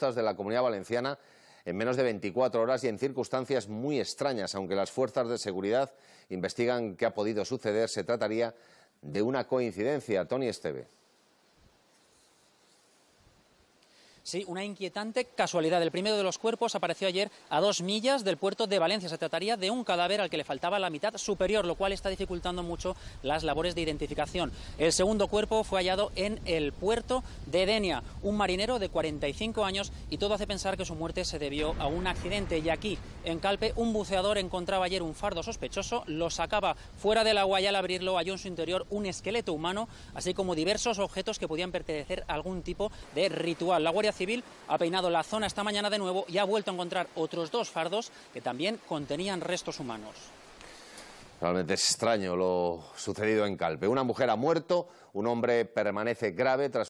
de la Comunidad Valenciana en menos de 24 horas y en circunstancias muy extrañas. Aunque las fuerzas de seguridad investigan qué ha podido suceder, se trataría de una coincidencia. Tony Esteve. Sí, una inquietante casualidad. El primero de los cuerpos apareció ayer a dos millas del puerto de Valencia. Se trataría de un cadáver al que le faltaba la mitad superior, lo cual está dificultando mucho las labores de identificación. El segundo cuerpo fue hallado en el puerto de Denia, un marinero de 45 años y todo hace pensar que su muerte se debió a un accidente. Y aquí, en Calpe, un buceador encontraba ayer un fardo sospechoso, lo sacaba fuera del agua y al abrirlo halló en su interior un esqueleto humano, así como diversos objetos que podían pertenecer a algún tipo de ritual. La Guardia Civil ha peinado la zona esta mañana de nuevo y ha vuelto a encontrar otros dos fardos que también contenían restos humanos. Realmente es extraño lo sucedido en Calpe. Una mujer ha muerto, un hombre permanece grave tras